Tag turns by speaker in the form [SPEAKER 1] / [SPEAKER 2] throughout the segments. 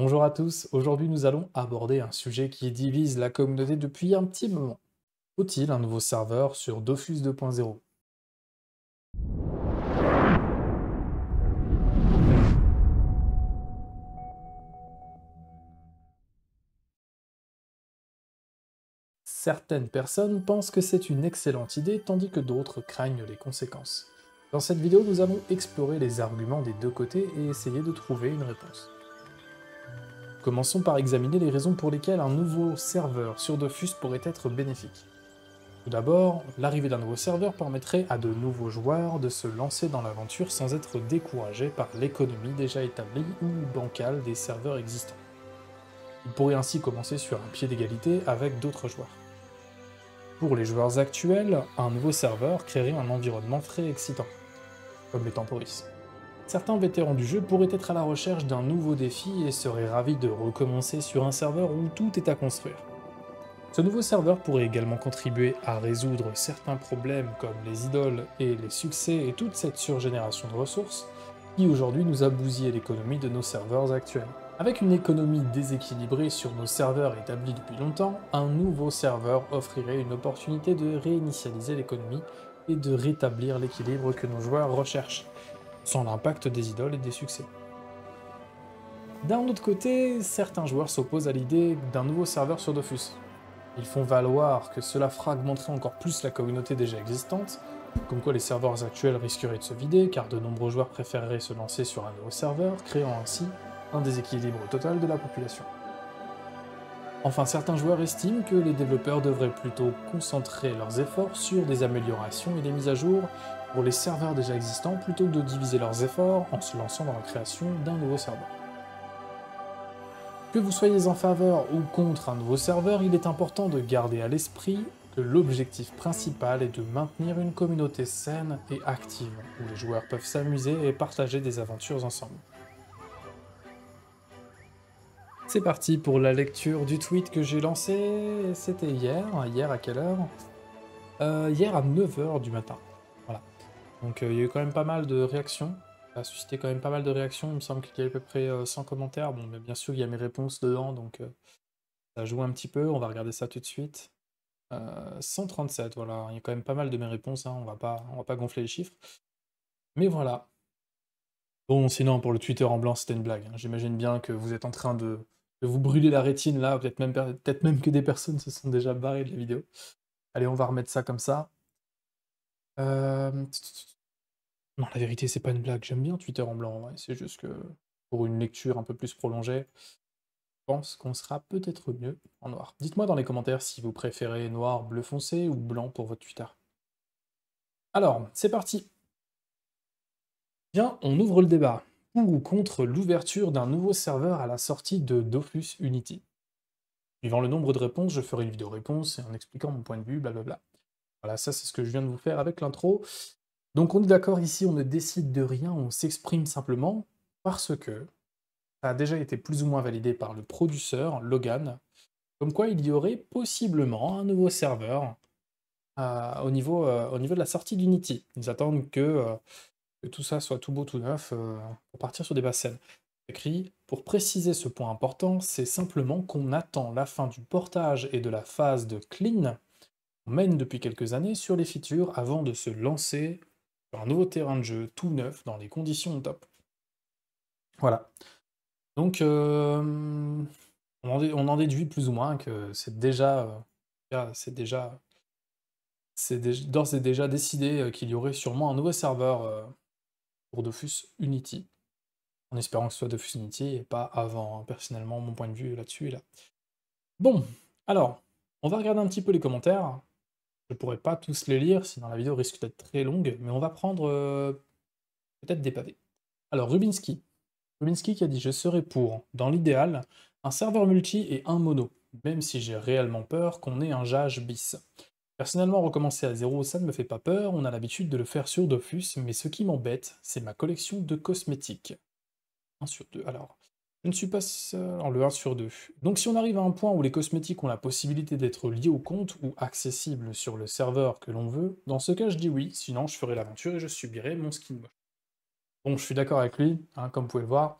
[SPEAKER 1] Bonjour à tous, aujourd'hui nous allons aborder un sujet qui divise la communauté depuis un petit moment. Faut-il un nouveau serveur sur Dofus 2.0 Certaines personnes pensent que c'est une excellente idée tandis que d'autres craignent les conséquences. Dans cette vidéo, nous allons explorer les arguments des deux côtés et essayer de trouver une réponse. Commençons par examiner les raisons pour lesquelles un nouveau serveur sur Dofus pourrait être bénéfique. Tout d'abord, l'arrivée d'un nouveau serveur permettrait à de nouveaux joueurs de se lancer dans l'aventure sans être découragés par l'économie déjà établie ou bancale des serveurs existants. Ils pourraient ainsi commencer sur un pied d'égalité avec d'autres joueurs. Pour les joueurs actuels, un nouveau serveur créerait un environnement très excitant, comme les temporis certains vétérans du jeu pourraient être à la recherche d'un nouveau défi et seraient ravis de recommencer sur un serveur où tout est à construire. Ce nouveau serveur pourrait également contribuer à résoudre certains problèmes comme les idoles et les succès et toute cette surgénération de ressources qui aujourd'hui nous a bousillé l'économie de nos serveurs actuels. Avec une économie déséquilibrée sur nos serveurs établis depuis longtemps, un nouveau serveur offrirait une opportunité de réinitialiser l'économie et de rétablir l'équilibre que nos joueurs recherchent sans l'impact des idoles et des succès. D'un autre côté, certains joueurs s'opposent à l'idée d'un nouveau serveur sur Dofus. Ils font valoir que cela fragmenterait encore plus la communauté déjà existante, comme quoi les serveurs actuels risqueraient de se vider car de nombreux joueurs préféreraient se lancer sur un nouveau serveur, créant ainsi un déséquilibre total de la population. Enfin, certains joueurs estiment que les développeurs devraient plutôt concentrer leurs efforts sur des améliorations et des mises à jour pour les serveurs déjà existants plutôt que de diviser leurs efforts en se lançant dans la création d'un nouveau serveur. Que vous soyez en faveur ou contre un nouveau serveur, il est important de garder à l'esprit que l'objectif principal est de maintenir une communauté saine et active, où les joueurs peuvent s'amuser et partager des aventures ensemble. C'est parti pour la lecture du tweet que j'ai lancé, c'était hier, hier à quelle heure euh, Hier à 9h du matin. Donc euh, il y a eu quand même pas mal de réactions. Ça a suscité quand même pas mal de réactions. Il me semble qu'il y a à peu près 100 euh, commentaires. Bon, mais bien sûr, il y a mes réponses dedans, donc euh, ça joue un petit peu. On va regarder ça tout de suite. 137, voilà. Il y a quand même pas mal de mes réponses. Hein. On va pas, va pas gonfler les chiffres. Mais voilà. Bon, sinon, pour le Twitter en blanc, c'était une blague. Hein. J'imagine bien que vous êtes en train de, vous brûler la rétine, là. Peut-être même, peut même que des personnes se sont déjà barrées de la vidéo. Allez, on va remettre ça comme ça. Euh, non, la vérité, c'est pas une blague. J'aime bien Twitter en blanc. C'est juste que pour une lecture un peu plus prolongée, je pense qu'on sera peut-être mieux en noir. Dites-moi dans les commentaires si vous préférez noir, bleu foncé ou blanc pour votre Twitter. Alors, c'est parti. Bien, on ouvre le débat. Pour ou contre l'ouverture d'un nouveau serveur à la sortie de Dofus Unity Suivant le nombre de réponses, je ferai une vidéo réponse en expliquant mon point de vue, blablabla. Voilà, ça c'est ce que je viens de vous faire avec l'intro. Donc on est d'accord ici, on ne décide de rien, on s'exprime simplement parce que ça a déjà été plus ou moins validé par le produceur Logan, comme quoi il y aurait possiblement un nouveau serveur euh, au, niveau, euh, au niveau de la sortie d'Unity. Ils attendent que, euh, que, tout ça soit tout beau, tout neuf pour partir sur des basses scènes. Écrit, pour préciser ce point important, c'est simplement qu'on attend la fin du portage et de la phase de clean mène depuis quelques années sur les features avant de se lancer sur un nouveau terrain de jeu tout neuf dans les conditions top. Voilà. Donc, euh, on, en déduit plus ou moins que c'est déjà, euh, c'est déjà, c'est d'ores et déjà décidé euh, qu'il y aurait sûrement un nouveau serveur pour Dofus Unity, en espérant que ce soit Dofus Unity et pas avant. Hein, personnellement, mon point de vue là-dessus est là. Bon, alors, on va regarder un petit peu les commentaires. Je pourrais pas tous les lire, sinon la vidéo risque d'être très longue, mais on va prendre euh, peut-être des pavés. Alors Rubinski. Rubinski qui a dit Je serai pour, dans l'idéal, un serveur multi et un mono, même si j'ai réellement peur qu'on ait un jage bis. Personnellement, recommencer à zéro, ça ne me fait pas peur, on a l'habitude de le faire sur Dofus, mais ce qui m'embête, c'est ma collection de cosmétiques. 1 sur 2, alors. Je ne suis pas alors le 1 sur 2. Donc si on arrive à un point où les cosmétiques ont la possibilité d'être liés au compte ou accessibles sur le serveur que l'on veut, dans ce cas je dis oui, sinon je ferai l'aventure et je subirai mon skin moche. Bon, je suis d'accord avec lui, hein, comme vous pouvez le voir.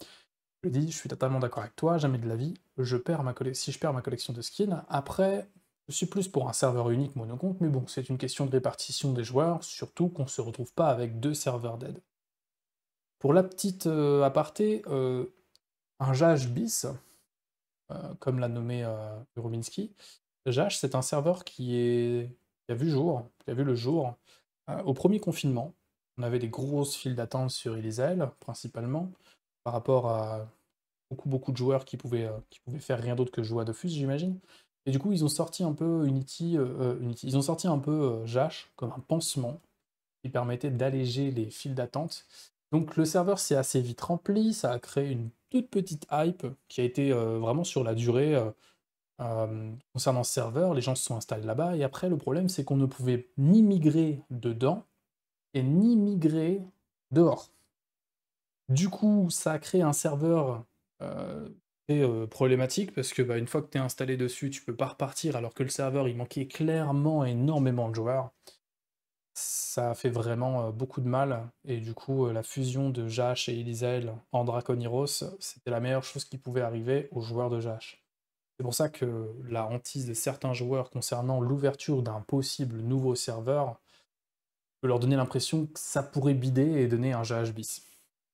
[SPEAKER 1] Je dis, je suis totalement d'accord avec toi, jamais de la vie. Je perds ma si je perds ma collection de skins, après, je suis plus pour un serveur unique monocompte, mais bon, c'est une question de répartition des joueurs, surtout qu'on se retrouve pas avec deux serveurs dead. Pour la petite euh, aparté, euh, un bis, euh, comme l'a nommé euh, Rubinski, c'est un serveur qui, est, a vu jour, qui a vu le jour euh, au premier confinement. On avait des grosses files d'attente sur Elisel, principalement, par rapport à beaucoup, beaucoup de joueurs qui pouvaient, euh, qui faire rien d'autre que jouer à Dofus, j'imagine. Et du coup, ils ont sorti un peu Unity, ils ont sorti un peu JASH comme un pansement qui permettait d'alléger les files d'attente donc le serveur s'est assez vite rempli, ça a créé une toute petite hype qui a été euh, vraiment sur la durée euh, euh, concernant ce serveur. Les gens se sont installés là-bas. Et après, le problème, c'est qu'on ne pouvait ni migrer dedans et ni migrer dehors. Du coup, ça a créé un serveur et, problématique parce que bah, une fois que tu es installé dessus, tu peux pas repartir alors que le serveur, il manquait clairement énormément de joueurs ça a fait vraiment euh, beaucoup de mal. Et du coup, euh, la fusion de Jash et Elisael en Draconiros, c'était la meilleure chose qui pouvait arriver aux joueurs de Jash. C'est pour ça que la hantise de certains joueurs concernant l'ouverture d'un possible nouveau serveur peut leur donner l'impression que ça pourrait bider et donner un Jash bis.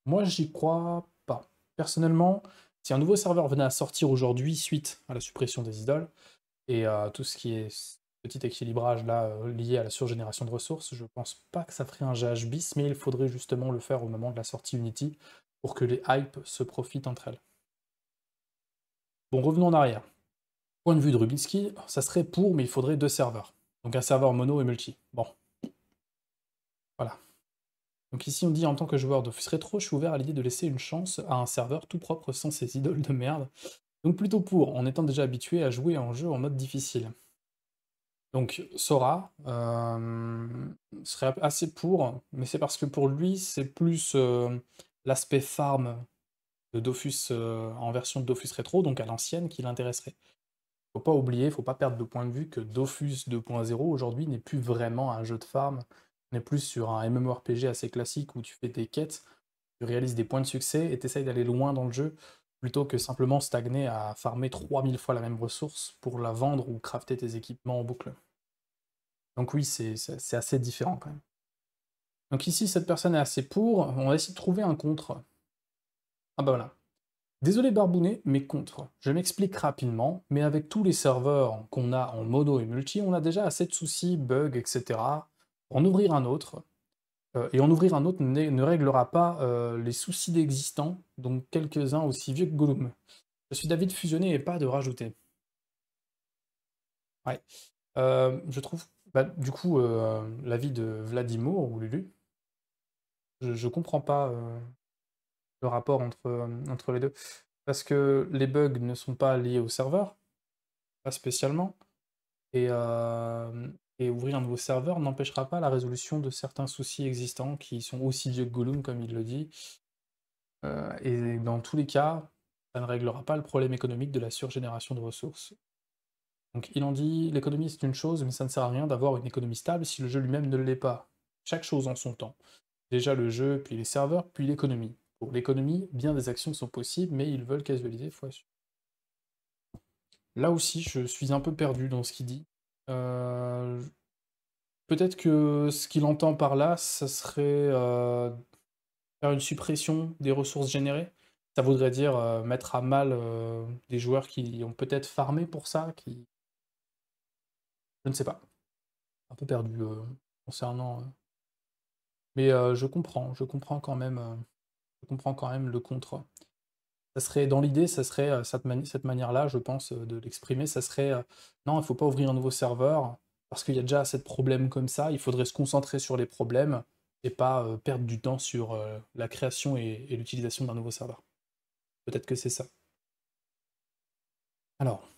[SPEAKER 1] Moi, j'y crois pas. Personnellement, si un nouveau serveur venait à sortir aujourd'hui suite à la suppression des idoles et à tout ce qui est petit équilibrage là euh, lié à la surgénération de ressources. Je pense pas que ça ferait un GH bis, mais il faudrait justement le faire au moment de la sortie Unity pour que les hypes se profitent entre elles. Bon, revenons en arrière. Point de vue de Rubinski, ça serait pour, mais il faudrait deux serveurs. Donc un serveur mono et multi. Bon. Voilà. Donc ici on dit en tant que joueur d'Office trop, je suis ouvert à l'idée de laisser une chance à un serveur tout propre sans ces idoles de merde. Donc plutôt pour, en étant déjà habitué à jouer en jeu en mode difficile. Donc Sora euh, serait assez pour, mais c'est parce que pour lui, c'est plus euh, l'aspect farm de Dofus euh, en version de Dofus rétro, donc à l'ancienne, qui l'intéresserait. Faut pas oublier, faut pas perdre de point de vue que Dofus 2.0 aujourd'hui n'est plus vraiment un jeu de farm, on est plus sur un MMORPG assez classique où tu fais des quêtes, tu réalises des points de succès et tu essayes d'aller loin dans le jeu plutôt que simplement stagner à farmer 3000 fois la même ressource pour la vendre ou crafter tes équipements en boucle. Donc oui, c'est assez différent quand même. Donc ici, cette personne est assez pour, on va essayer de trouver un contre. Ah bah voilà. Désolé Barbounet, mais contre. Je m'explique rapidement, mais avec tous les serveurs qu'on a en mono et multi, on a déjà assez de soucis, bugs, etc. pour en ouvrir un autre, euh, et en ouvrir un autre ne, réglera pas euh, les soucis d'existants, donc quelques-uns aussi vieux que Gollum. Je suis d'avis de fusionner et pas de rajouter. Ouais. Euh, je trouve, bah, du coup, l'avis de Vladimir ou Lulu, je, ne comprends pas le rapport entre, entre les deux. Parce que les bugs ne sont pas liés au serveur, pas spécialement. Et, euh, et ouvrir un nouveau serveur n'empêchera pas la résolution de certains soucis existants qui sont aussi vieux que Gollum, comme il le dit. Euh, et dans tous les cas, ça ne réglera pas le problème économique de la surgénération de ressources. Donc il en dit, l'économie c'est une chose, mais ça ne sert à rien d'avoir une économie stable si le jeu lui-même ne l'est pas. Chaque chose en son temps. Déjà le jeu, puis les serveurs, puis l'économie. Pour l'économie, bien des actions sont possibles, mais ils veulent casualiser, fois Là aussi, je suis un peu perdu dans ce qu'il dit. Euh, peut-être que ce qu'il entend par là, ça serait euh, faire une suppression des ressources générées. Ça voudrait dire euh, mettre à mal des joueurs qui ont peut-être farmé pour ça, qui. Je ne sais pas. Un peu perdu concernant. Mais je comprends, je comprends quand même. je comprends quand même le contre ça serait dans l'idée, ça serait euh, cette, manière-là, je pense, euh, de l'exprimer. Ça serait euh, non, il ne faut pas ouvrir un nouveau serveur parce qu'il y a déjà assez de problèmes comme ça. Il faudrait se concentrer sur les problèmes et pas perdre du temps sur la création et, l'utilisation d'un nouveau serveur. Peut-être que c'est ça. Alors,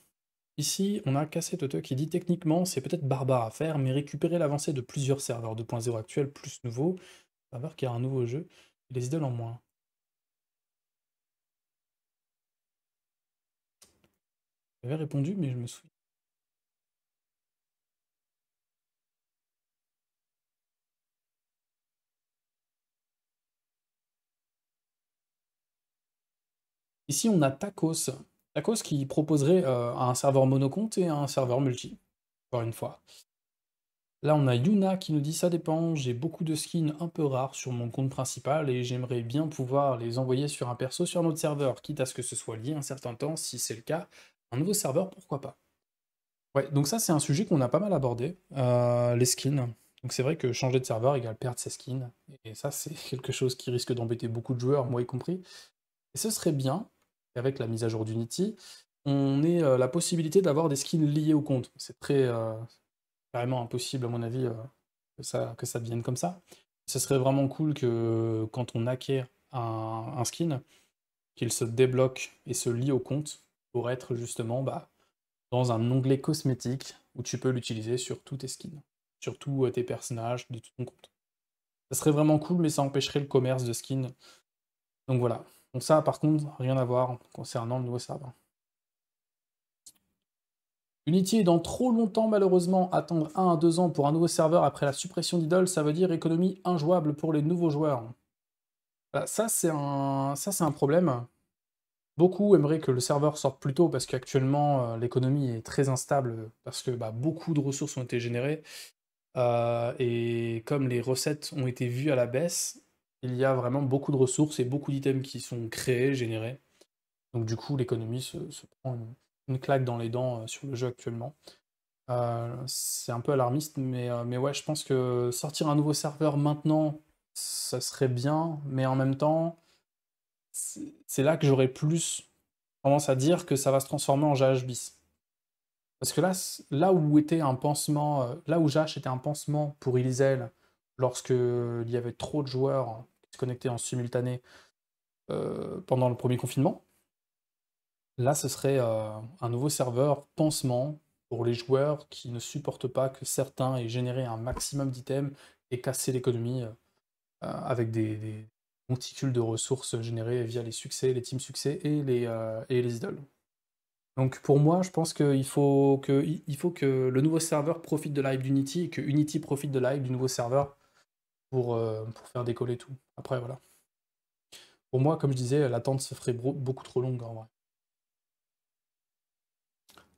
[SPEAKER 1] ici, on a Cassé Toto qui dit techniquement, c'est peut-être barbare à faire, mais récupérer l'avancée de plusieurs serveurs 2.0 actuels plus nouveaux, qu'il qui a un nouveau jeu, les idoles en moins. répondu, mais je me souviens. Ici, on a Tacos. Tacos qui proposerait euh, un serveur monocompte et un serveur multi, encore une fois. Là, on a Yuna qui nous dit ça dépend, j'ai beaucoup de skins un peu rares sur mon compte principal et j'aimerais bien pouvoir les envoyer sur un perso sur notre serveur, quitte à ce que ce soit lié un certain temps, si c'est le cas, un nouveau serveur, pourquoi pas Ouais, donc ça, c'est un sujet qu'on a pas mal abordé, euh, les skins. Donc c'est vrai que changer de serveur égale perdre ses skins. Et ça, c'est quelque chose qui risque d'embêter beaucoup de joueurs, moi y compris. Et ce serait bien, avec la mise à jour d'Unity, on ait euh, la possibilité d'avoir des skins liés au compte. C'est très euh, carrément impossible, à mon avis, que, ça, que ça devienne comme ça. Ce serait vraiment cool que quand on acquiert un skin, qu'il se débloque et se lie au compte pour être justement bah, dans un onglet cosmétique où tu peux l'utiliser sur tous tes skins, sur tous euh, tes personnages, de tout ton compte. Ça serait vraiment cool, mais ça empêcherait le commerce de skins. Donc voilà. Donc ça, par contre, rien à voir concernant le nouveau serveur Unity est dans trop longtemps, malheureusement. Attendre 1 à 2 ans pour un nouveau serveur après la suppression d'Idol, ça veut dire économie injouable pour les nouveaux joueurs. Bah, ça, c'est un... un problème. Beaucoup aimeraient que le serveur sorte plus tôt parce qu'actuellement euh, l'économie est très instable parce que bah, beaucoup de ressources ont été générées euh, et comme les recettes ont été vues à la baisse, il y a vraiment beaucoup de ressources et beaucoup d'items qui sont créés, générés. Donc du coup l'économie se, prend une, claque dans les dents euh, sur le jeu actuellement. c'est un peu alarmiste, mais, mais ouais, je pense que sortir un nouveau serveur maintenant, ça serait bien, mais en même temps, c'est là que j'aurais plus tendance à dire que ça va se transformer en JH bis. Parce que là, là où était un pansement, euh, là où JH était un pansement pour ilizel lorsque euh, il y avait trop de joueurs qui se connectaient en simultané euh, pendant le premier confinement, là ce serait un nouveau serveur pansement pour les joueurs qui ne supportent pas que certains aient généré un maximum d'items et cassé l'économie avec des, monticule de ressources générées via les succès, les teams succès et les, euh, les idoles. Donc pour moi, je pense qu'il faut que, il faut que le nouveau serveur profite de la hype d'Unity et que Unity profite de la hype du nouveau serveur pour, euh, pour faire décoller tout. Après, voilà. Pour moi, comme je disais, l'attente se ferait beaucoup trop longue en vrai.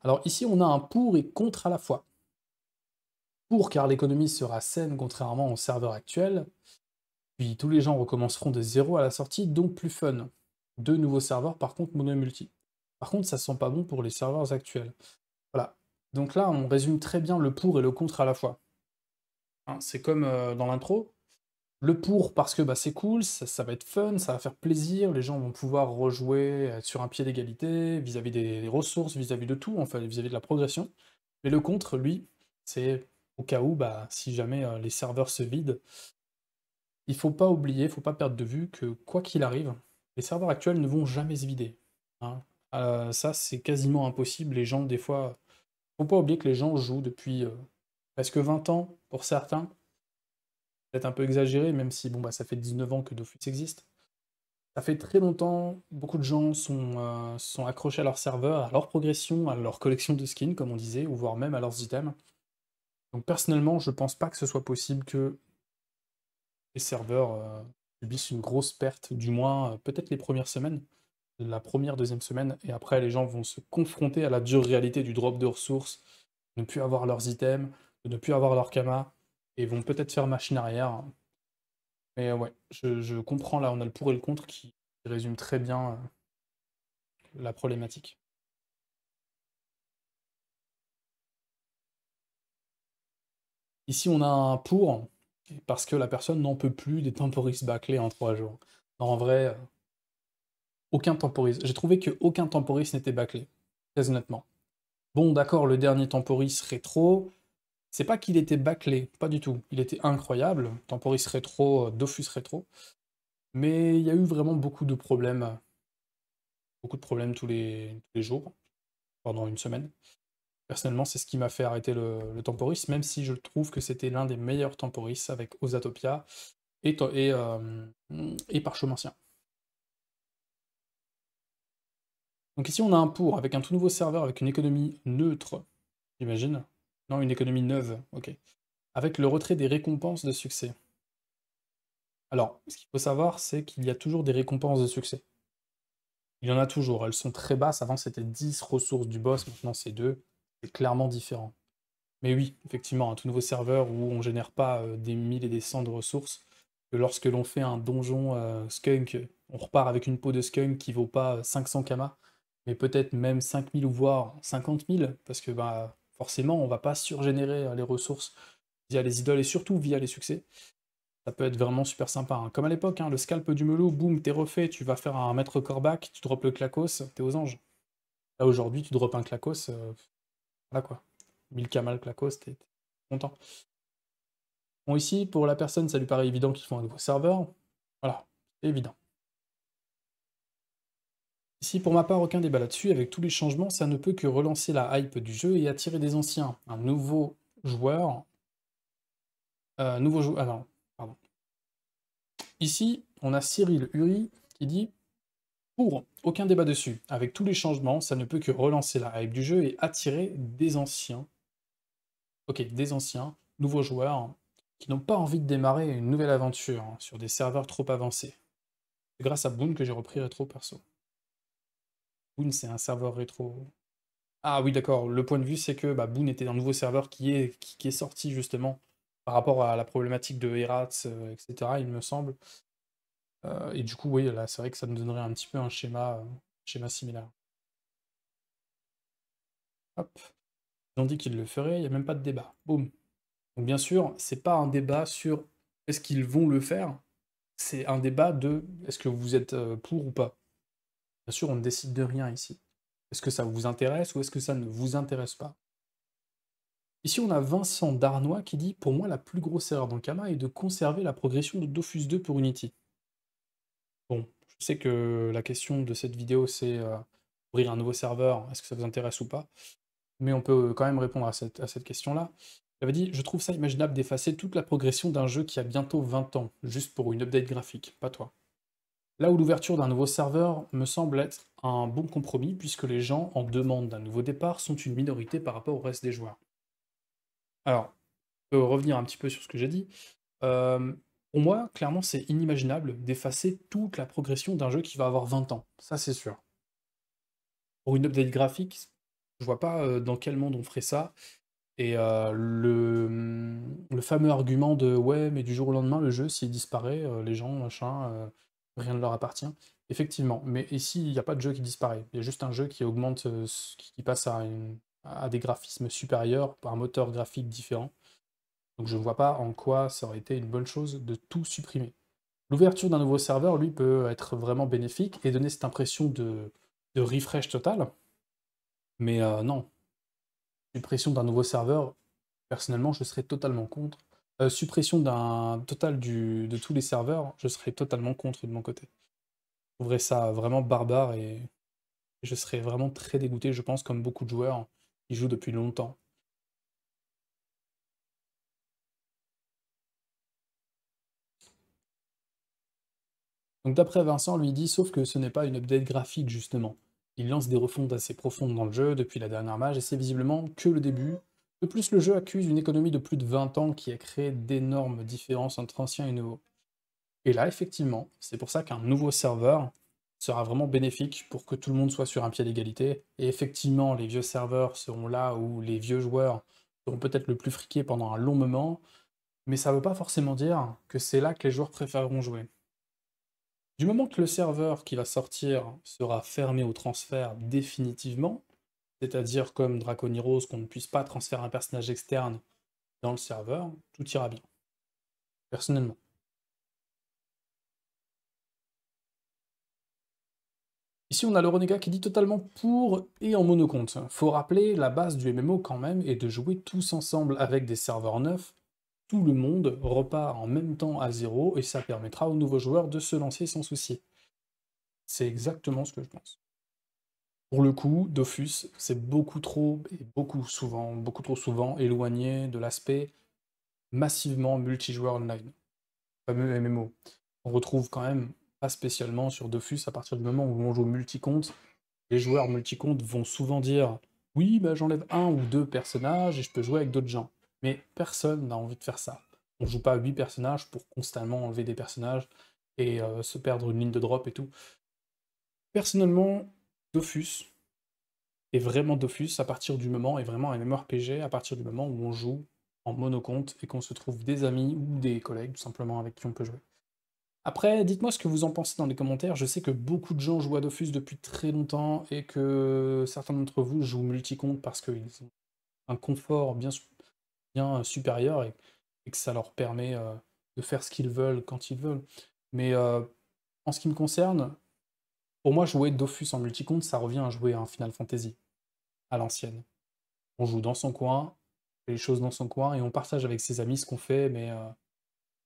[SPEAKER 1] Alors ici, on a un pour et contre à la fois. Pour car l'économie sera saine contrairement au serveur actuel. Puis tous les gens recommenceront de zéro à la sortie, donc plus fun. Deux nouveaux serveurs, par contre, mono et multi. Par contre, ça sent pas bon pour les serveurs actuels. Voilà. Donc là, on résume très bien le pour et le contre à la fois. Hein, c'est comme euh, dans l'intro. Le pour, parce que bah, c'est cool, ça, va être fun, ça va faire plaisir, les gens vont pouvoir rejouer sur un pied d'égalité vis-à-vis des, ressources, vis-à-vis de tout, enfin vis-à-vis de la progression. Mais le contre, lui, c'est au cas où, bah, si jamais euh, les serveurs se vident, il faut pas oublier, il faut pas perdre de vue que quoi qu'il arrive, les serveurs actuels ne vont jamais se vider. Hein. Euh, ça, c'est quasiment impossible. Les gens, des fois, faut pas oublier que les gens jouent depuis euh, presque 20 ans pour certains. Peut-être un peu exagéré, même si bon, bah, ça fait 19 ans que Dofus existe. Ça fait très longtemps, beaucoup de gens sont, euh, sont accrochés à leur serveur, à leur progression, à leur collection de skins, comme on disait, ou voire même à leurs items. Donc personnellement, je pense pas que ce soit possible que les serveurs euh, subissent une grosse perte, du moins euh, peut-être les premières semaines, la première, deuxième semaine, et après les gens vont se confronter à la dure réalité du drop de ressources, de ne plus avoir leurs items, de ne plus avoir leur kama, et vont peut-être faire machine arrière. Mais ouais, je, comprends, là on a le pour et le contre qui résume très bien euh, la problématique. Ici on a un pour, parce que la personne n'en peut plus des temporis bâclés en trois jours. Non, en vrai, euh, aucun temporis. J'ai trouvé qu'aucun aucun temporis n'était bâclé, très honnêtement. Bon, d'accord, le dernier temporis rétro, c'est pas qu'il était bâclé, pas du tout. Il était incroyable, temporis rétro, euh, Dofus rétro. Mais il y a eu vraiment beaucoup de problèmes, beaucoup de problèmes tous les jours, pendant une semaine. Personnellement, c'est ce qui m'a fait arrêter le, Temporis, même si je trouve que c'était l'un des meilleurs Temporis avec Osatopia et, et, euh, et Donc ici, on a un pour avec un tout nouveau serveur avec une économie neutre, j'imagine. Non, une économie neuve, ok. Avec le retrait des récompenses de succès. Alors, ce qu'il faut savoir, c'est qu'il y a toujours des récompenses de succès. Il y en a toujours. Elles sont très basses. Avant, c'était 10 ressources du boss. Maintenant, c'est 2 clairement différent. Mais oui, effectivement, un tout nouveau serveur où on génère pas euh, des mille et des cent de ressources, que lorsque l'on fait un donjon euh, skunk, on repart avec une peau de skunk qui vaut pas 500 euh, km, mais peut-être même 5000 ou voire 50 000, parce que bah, forcément, on va pas surgénérer les ressources via les idoles et surtout via les succès. Ça peut être vraiment super sympa. Hein. Comme à l'époque, hein, le scalp du melou boum, t'es refait, tu vas faire un maître corbac, tu drops le clacos, t'es aux anges. Là aujourd'hui, tu drops un clacos, voilà quoi. Milka Mal c'était content. Bon, ici, pour la personne, ça lui paraît évident qu'ils font un nouveau serveur. Voilà, c'est évident. Ici, pour ma part, aucun débat là-dessus. Avec tous les changements, ça ne peut que relancer la hype du jeu et attirer des anciens. Un nouveau joueur. Un euh, nouveau joueur. Ah non, pardon. Ici, on a Cyril Uri qui dit aucun débat dessus. Avec tous les changements, ça ne peut que relancer la hype du jeu et attirer des anciens. Ok, des anciens, nouveaux joueurs, qui n'ont pas envie de démarrer une nouvelle aventure hein, sur des serveurs trop avancés. C'est grâce à Boon que j'ai repris Retro perso. Boon, c'est un serveur rétro. Ah oui, d'accord. Le point de vue, c'est que bah, Boon était un nouveau serveur qui est, qui, est sorti justement par rapport à la problématique de herat euh, etc., il me semble. Euh, et du coup, oui, là, c'est vrai que ça nous donnerait un petit peu un schéma, euh, schéma similaire. Hop. Ils ont dit qu'ils le feraient, il n'y a même pas de débat. Boum. Donc bien sûr, c'est pas un débat sur est-ce qu'ils vont le faire, c'est un débat de est-ce que vous êtes euh, pour ou pas. Bien sûr, on ne décide de rien ici. Est-ce que ça vous intéresse ou est-ce que ça ne vous intéresse pas Ici, on a Vincent Darnois qui dit Pour moi, la plus grosse erreur dans Kama est de conserver la progression de Dofus 2 pour Unity. Bon, je sais que la question de cette vidéo, c'est euh, ouvrir un nouveau serveur, est-ce que ça vous intéresse ou pas Mais on peut quand même répondre à cette, à cette question-là. J'avais dit, je trouve ça imaginable d'effacer toute la progression d'un jeu qui a bientôt 20 ans, juste pour une update graphique, pas toi. Là où l'ouverture d'un nouveau serveur me semble être un bon compromis, puisque les gens en demande d'un nouveau départ sont une minorité par rapport au reste des joueurs. Alors, on peut revenir un petit peu sur ce que j'ai dit. Euh, pour moi, clairement, c'est inimaginable d'effacer toute la progression d'un jeu qui va avoir 20 ans. Ça, c'est sûr. Pour une update graphique, je vois pas euh, dans quel monde on ferait ça. Et euh, mm, le, fameux argument de ouais, mais du jour au lendemain, le jeu, s'il disparaît, euh, les gens, machin, rien ne leur appartient. Effectivement, mais ici, il n'y a pas de jeu qui disparaît. Il y a juste un jeu qui augmente, qui passe à, à des graphismes supérieurs, par un moteur graphique différent. Donc je ne vois pas en quoi ça aurait été une bonne chose de tout supprimer. L'ouverture d'un nouveau serveur, lui, peut être vraiment bénéfique et donner cette impression de, refresh total. Mais euh, non. Suppression d'un nouveau serveur, personnellement, je serais totalement contre. Euh, suppression d'un total de tous les serveurs, je serais totalement contre de mon côté. Je trouverais ça vraiment barbare et je serais vraiment très dégoûté, je pense, comme beaucoup de joueurs qui jouent depuis longtemps. Donc d'après Vincent, lui dit, sauf que ce n'est pas une update graphique justement. Il lance des refondes assez profondes dans le jeu depuis la dernière mage et c'est visiblement que le début. De plus, le jeu accuse une économie de plus de 20 ans qui a créé d'énormes différences entre anciens et nouveaux. Et là, effectivement, c'est pour ça qu'un nouveau serveur sera vraiment bénéfique pour que tout le monde soit sur un pied d'égalité. Et effectivement, les vieux serveurs seront là où les vieux joueurs seront peut-être le plus friqués pendant un long moment, mais ça ne veut pas forcément dire que c'est là que les joueurs préféreront jouer. Du moment que le serveur qui va sortir sera fermé au transfert définitivement, c'est-à-dire comme Draconi rose qu'on ne puisse pas transférer un personnage externe dans le serveur, tout ira bien, personnellement. Ici, on a le Renega qui dit totalement pour et en monocompte. Faut rappeler la base du MMO quand même est de jouer tous ensemble avec des serveurs neufs tout le monde repart en même temps à zéro et ça permettra aux nouveaux joueurs de se lancer sans souci. C'est exactement ce que je pense. Pour le coup, Dofus, c'est beaucoup trop et beaucoup souvent, beaucoup trop souvent éloigné de l'aspect massivement multijoueur online, fameux MMO. On retrouve quand même pas spécialement sur Dofus à partir du moment où on joue multi Les joueurs multi vont souvent dire oui, bah, j'enlève un ou deux personnages et je peux jouer avec d'autres gens mais personne n'a envie de faire ça. On joue pas 8 personnages pour constamment enlever des personnages et euh, se perdre une ligne de drop et tout. Personnellement, Dofus, est vraiment Dofus, à partir du moment, et vraiment un MMORPG, à partir du moment où on joue en monocompte et qu'on se trouve des amis ou des collègues, tout simplement, avec qui on peut jouer. Après, dites-moi ce que vous en pensez dans les commentaires. Je sais que beaucoup de gens jouent à Dofus depuis très longtemps et que certains d'entre vous jouent multi parce qu'ils ont un confort bien, sûr, bien euh, supérieur et, que ça leur permet euh, de faire ce qu'ils veulent quand ils veulent. Mais euh, en ce qui me concerne, pour moi, jouer Dofus en compte ça revient à jouer un Final Fantasy à l'ancienne. On joue dans son coin, les choses dans son coin et on partage avec ses amis ce qu'on fait, mais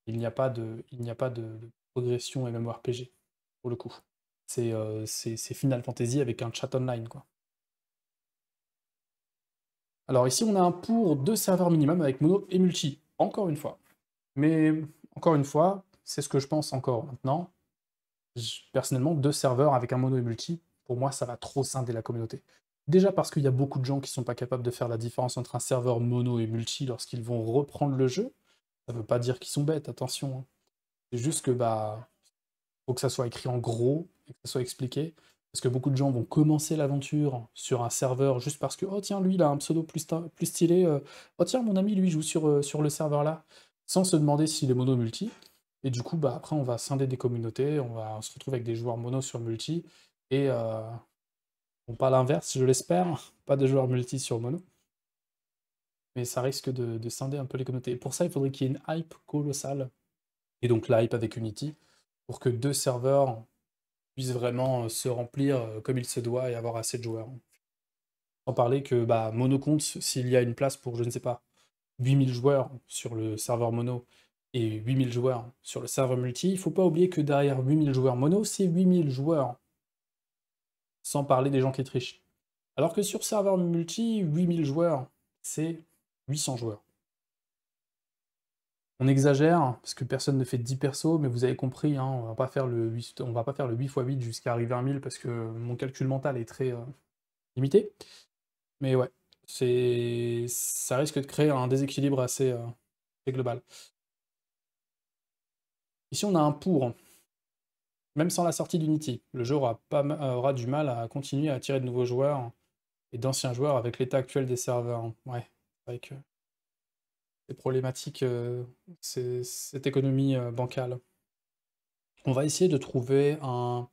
[SPEAKER 1] il n'y a pas de, il a pas de, progression et même RPG pour le coup. C'est Final Fantasy avec un chat online quoi. Alors ici, on a un pour deux serveurs minimum avec mono et multi, encore une fois. Mais encore une fois, c'est ce que je pense encore maintenant. Personnellement, deux serveurs avec un mono et multi, pour moi, ça va trop scinder la communauté. Déjà parce qu'il y a beaucoup de gens qui ne sont pas capables de faire la différence entre un serveur mono et multi lorsqu'ils vont reprendre le jeu. Ça ne veut pas dire qu'ils sont bêtes, attention. Hein. C'est juste que bah faut que ça soit écrit en gros et que ça soit expliqué. Parce que beaucoup de gens vont commencer l'aventure sur un serveur juste parce que, oh tiens, lui, il a un pseudo plus, plus stylé, euh, oh tiens, mon ami, lui, joue sur, euh, sur le serveur là, sans se demander s'il est mono multi. Et du coup, bah, après, on va scinder des communautés, on va se retrouve avec des joueurs mono sur multi, et euh, on parle pas l'inverse, je l'espère, pas de joueurs multi sur mono. Mais ça risque de, de scinder un peu les communautés. Et pour ça, il faudrait qu'il y ait une hype colossale. Et donc la avec Unity, pour que deux serveurs puisse vraiment euh, se remplir euh, comme il se doit et avoir assez de joueurs. Sans parler que bah, mono compte, s'il y a une place pour, je ne sais pas, 8000 joueurs sur le serveur mono et 8000 joueurs sur le serveur multi, il faut pas oublier que derrière 8000 joueurs mono, c'est 8000 joueurs. Sans parler des gens qui trichent. Alors que sur serveur multi, 8000 joueurs, c'est 800 joueurs. On exagère, parce que personne ne fait 10 persos, mais vous avez compris, hein, on va pas faire le 8, va pas faire le 8 x 8 jusqu'à arriver à 1000 parce que mon calcul mental est très euh, limité. Mais ouais, c'est ça risque de créer un déséquilibre euh, assez, global. Ici, on a un pour. Même sans la sortie d'Unity, le jeu aura, euh, aura du mal à continuer à attirer de nouveaux joueurs et d'anciens joueurs avec l'état actuel des serveurs. Ouais, avec les problématiques, euh, cette économie euh, bancale. On va essayer de trouver un,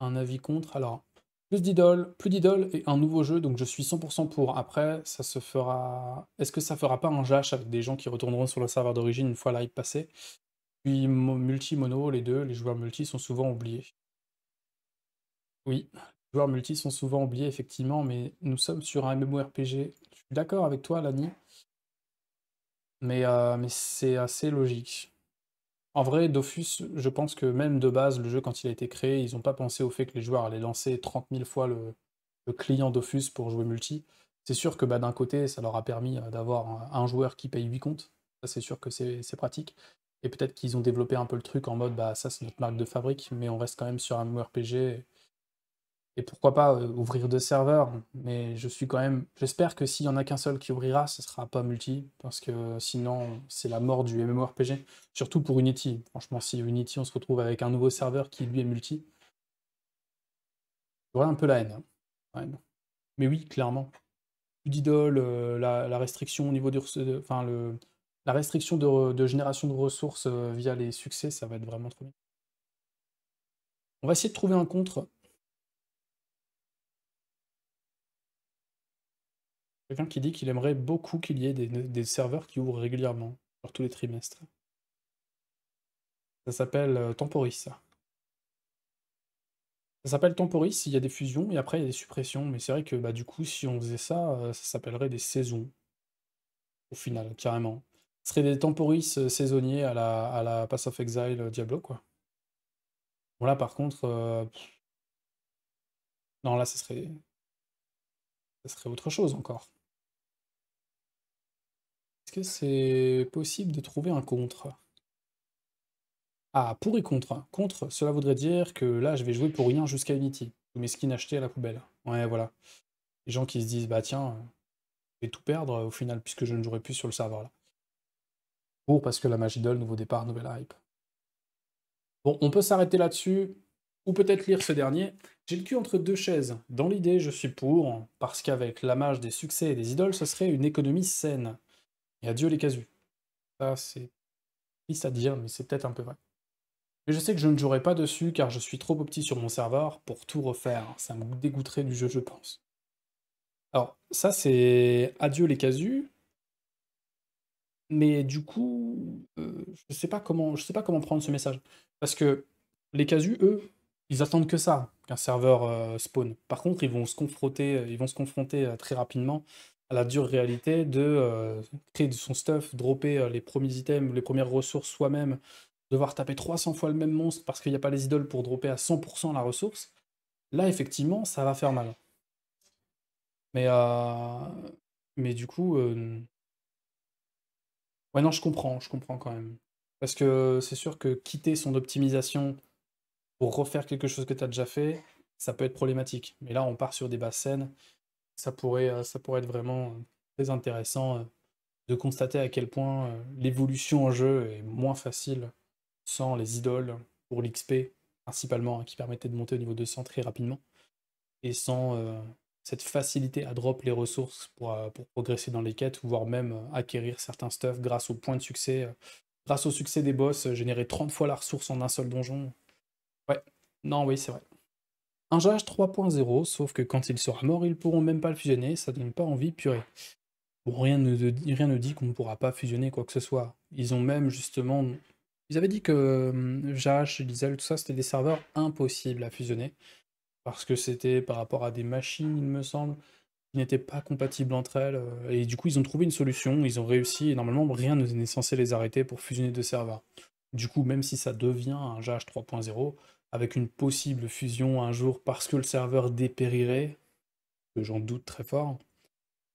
[SPEAKER 1] un avis contre. Alors, plus d'idoles, plus d'idole et un nouveau jeu, donc je suis 100% pour. Après, ça se fera. Est-ce que ça fera pas un jash avec des gens qui retourneront sur le serveur d'origine une fois l'hype passé Puis multi, mono, les deux, les joueurs multi sont souvent oubliés. Oui, les joueurs multi sont souvent oubliés, effectivement, mais nous sommes sur un MMORPG. Je suis d'accord avec toi, Lani. Mais, euh, mais c'est assez logique. En vrai, Dofus, je pense que même de base, le jeu, quand il a été créé, ils n'ont pas pensé au fait que les joueurs allaient lancer 30 000 fois le, client Dofus pour jouer multi. C'est sûr que bah, d'un côté, ça leur a permis euh, d'avoir un, joueur qui paye 8 comptes. Ça, c'est sûr que c'est pratique. Et peut-être qu'ils ont développé un peu le truc en mode, bah, ça, c'est notre marque de fabrique, mais on reste quand même sur un MMORPG et pourquoi pas euh, ouvrir deux serveurs, mais je suis quand même. J'espère que s'il y en a qu'un seul qui ouvrira, ce sera pas multi, parce que sinon c'est la mort du MMORPG, surtout pour Unity. Franchement, si Unity on se retrouve avec un nouveau serveur qui lui est multi, j'aurais un peu la haine. Hein. Mais oui, clairement. D'idole, euh, la, restriction au niveau du. Enfin, le, la restriction de, génération de ressources euh, via les succès, ça va être vraiment trop bien. On va essayer de trouver un contre Quelqu'un qui dit qu'il aimerait beaucoup qu'il y ait des, serveurs qui ouvrent régulièrement, sur tous les trimestres. Ça s'appelle euh, Temporis, ça. Ça s'appelle Temporis, il y a des fusions et après il y a des suppressions, mais c'est vrai que bah, du coup, si on faisait ça, euh, ça s'appellerait des saisons. Au final, carrément. Ce serait des Temporis euh, saisonniers à la, à la Pass of Exile Diablo, quoi. Bon, là, par contre. Non, là, ce serait. Ça serait autre chose encore. Est-ce que c'est possible de trouver un contre Ah, pour et contre. Contre, cela voudrait dire que là, je vais jouer pour rien jusqu'à Unity. Mes skins achetés à la poubelle. Ouais, voilà. Les gens qui se disent, bah tiens, je vais tout perdre euh, au final, puisque je ne jouerai plus sur le serveur là. Pour, parce que la magie d'Ol, nouveau départ, nouvelle hype. Bon, on peut s'arrêter là-dessus, ou peut-être lire ce dernier. J'ai le cul entre deux chaises. Dans l'idée, je suis pour, parce qu'avec la mage des succès et des idoles, ce serait une économie saine. Et adieu les casus. Ça, c'est triste à dire, mais c'est peut-être un peu vrai. Mais je sais que je ne jouerai pas dessus car je suis trop petit sur mon serveur pour tout refaire. Ça me dégoûterait du jeu, je pense. Alors, ça, c'est adieu les casus. Mais du coup, euh, je sais pas comment, je sais pas comment prendre ce message. Parce que les casus, eux, ils attendent que ça, qu'un serveur euh, spawn. Par contre, ils vont se confronter, euh, ils vont se confronter très rapidement à la dure réalité de euh, créer son stuff, dropper euh, les premiers items, les premières ressources soi-même, devoir taper 300 fois le même monstre parce qu'il n'y a pas les idoles pour dropper à 100% la ressource, là effectivement ça va faire mal. Mais, euh, Mais du coup... Ouais non je comprends, je comprends quand même. Parce que c'est sûr que quitter son optimisation pour refaire quelque chose que tu as déjà fait, ça peut être problématique. Mais là on part sur des bases saines ça pourrait, euh, ça pourrait être vraiment euh, très intéressant euh, de constater à quel point l'évolution en jeu est moins facile sans les idoles pour l'XP principalement, hein, qui permettait de monter au niveau 200 très rapidement, et sans cette facilité à drop les ressources pour, pour, progresser dans les quêtes, voire même acquérir certains stuff grâce au point de succès. Grâce au succès des boss, générer 30 fois la ressource en un seul donjon. Ouais, non, oui, c'est vrai. Un Jah 3.0, sauf que quand il sera mort, ils pourront même pas le fusionner, ça donne pas envie, purée. Bon, rien ne, rien ne dit qu'on ne pourra pas fusionner quoi que ce soit. Ils ont même justement. Ils avaient dit que hum, Jage, Diesel, tout ça, c'était des serveurs impossibles à fusionner. Parce que c'était par rapport à des machines, il me semble, qui n'étaient pas compatibles entre elles. Euh, et du coup, ils ont trouvé une solution, ils ont réussi, et normalement, rien n'est censé les arrêter pour fusionner deux serveurs. Du coup, même si ça devient un Jah 3.0, avec une possible fusion un jour parce que le serveur dépérirait, que j'en doute très fort,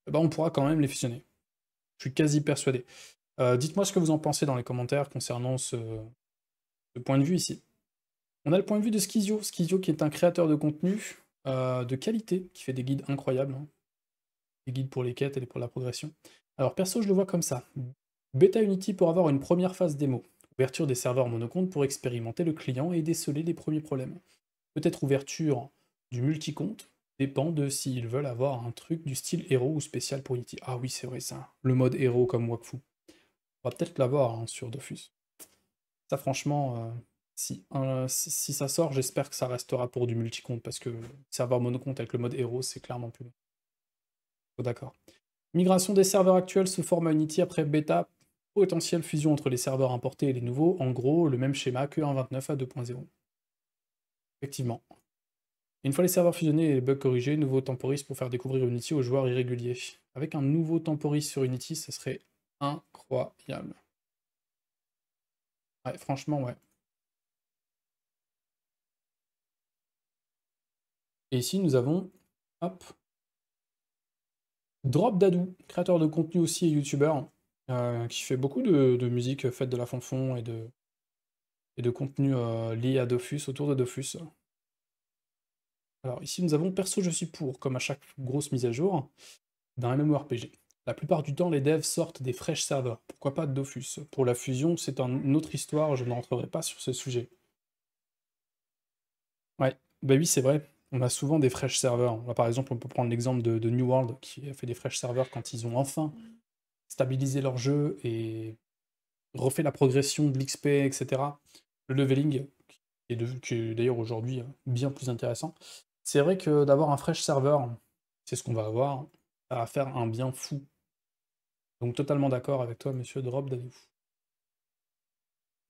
[SPEAKER 1] eh ben, on pourra quand même les fusionner. Je suis quasi persuadé. Euh, dites-moi ce que vous en pensez dans les commentaires concernant ce, point de vue ici. On a le point de vue de Schizio. Schizio qui est un créateur de contenu euh, de qualité, qui fait des guides incroyables. Hein. Des guides pour les quêtes et pour la progression. Alors perso, je le vois comme ça. Beta Unity pour avoir une première phase démo. Ouverture des serveurs monocomptes pour expérimenter le client et déceler les premiers problèmes. Peut-être ouverture du multi compte dépend de s'ils veulent avoir un truc du style héros ou spécial pour Unity. Ah oui, c'est vrai ça, le mode héros comme Wakfu. On va peut-être l'avoir hein, sur Dofus. Ça franchement, euh, si, si, ça sort, j'espère que ça restera pour du multi compte parce que serveur monocompte avec le mode héros, c'est clairement plus D'accord. Migration des serveurs actuels sous format Unity après bêta potentielle fusion entre les serveurs importés et les nouveaux, en gros le même schéma que 1.29 à 2.0. Effectivement. Une fois les serveurs fusionnés et les bugs corrigés, nouveau temporis pour faire découvrir Unity aux joueurs irréguliers. Avec un nouveau temporis sur Unity, ce serait incroyable. Ouais, franchement, ouais. Et ici, nous avons hop, Drop Dadou, créateur de contenu aussi et youtubeur, euh, qui fait beaucoup de, musique faite de la fanfon et de, et de contenu euh, lié à Dofus, autour de Dofus. Alors ici nous avons perso je suis pour, comme à chaque grosse mise à jour d'un MMORPG. La plupart du temps les devs sortent des fraîches serveurs, pourquoi pas Dofus. Pour la fusion c'est un, une autre histoire, je ne rentrerai pas sur ce sujet. Ouais, bah oui c'est vrai, on a souvent des fraîches serveurs. par exemple on peut prendre l'exemple de, de New World qui a fait des fraîches serveurs quand ils ont enfin stabiliser leur jeu et refait la progression de l'XP, etc. Le leveling, qui est, d'ailleurs aujourd'hui hein, bien plus intéressant. C'est vrai que d'avoir un fresh serveur, c'est ce qu'on va avoir, ça va faire un bien fou. Donc totalement d'accord avec toi, monsieur Drop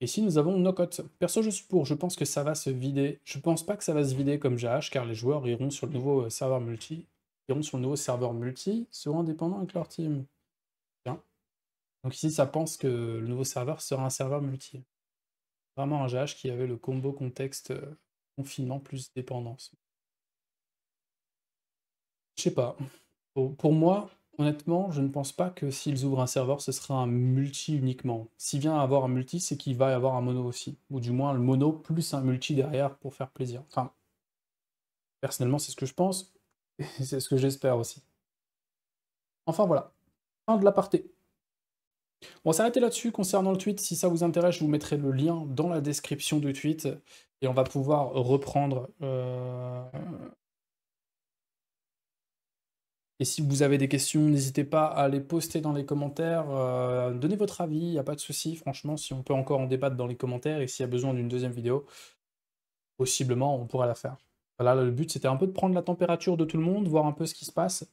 [SPEAKER 1] et si nous avons cotes Perso, je suis pour. Je pense que ça va se vider. Je pense pas que ça va se vider comme jah car les joueurs iront sur le nouveau euh, serveur multi, iront sur le nouveau serveur multi, seront indépendants avec leur team. Donc ici, ça pense que le nouveau serveur sera un serveur multi. Vraiment un GH qui avait le combo contexte euh, confinement plus dépendance. Je sais pas. Pour, moi, honnêtement, je ne pense pas que s'ils ouvrent un serveur, ce sera un multi uniquement. S'il vient avoir un multi, c'est qu'il va y avoir un mono aussi. Ou du moins le mono plus un multi derrière pour faire plaisir. Enfin, personnellement, c'est ce que je pense. Et c'est ce que j'espère aussi. Enfin voilà. Fin de l'aparté. On va s'arrêter là-dessus concernant le tweet. Si ça vous intéresse, je vous mettrai le lien dans la description du tweet et on va pouvoir reprendre. Euh, et si vous avez des questions, n'hésitez pas à les poster dans les commentaires. Euh, donnez votre avis, il n'y a pas de souci. Franchement, si on peut encore en débattre dans les commentaires et s'il y a besoin d'une deuxième vidéo, possiblement, on pourrait la faire. Voilà, le but, c'était un peu de prendre la température de tout le monde, voir un peu ce qui se passe.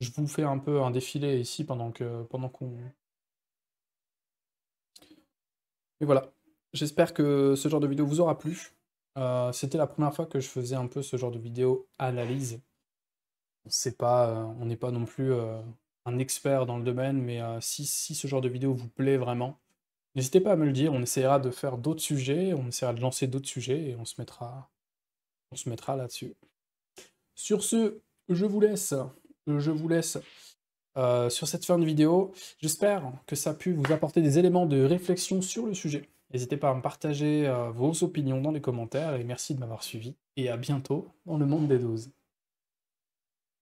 [SPEAKER 1] Je vous fais un peu un défilé ici pendant pendant qu'on et voilà. J'espère que ce genre de vidéo vous aura plu. Euh, c'était la première fois que je faisais un peu ce genre de vidéo analyse. Pas, euh, on n'est pas non plus euh, un expert dans le domaine, mais si, si, ce genre de vidéo vous plaît vraiment, n'hésitez pas à me le dire. On essaiera de faire d'autres sujets, on essaiera de lancer d'autres sujets et on se mettra, on se mettra là-dessus. Sur ce, je vous laisse. Je vous laisse. Euh, sur cette fin de vidéo. J'espère que ça a pu vous apporter des éléments de réflexion sur le sujet. N'hésitez pas à me partager euh, vos opinions dans les commentaires et merci de m'avoir suivi. Et à bientôt dans le monde des doses.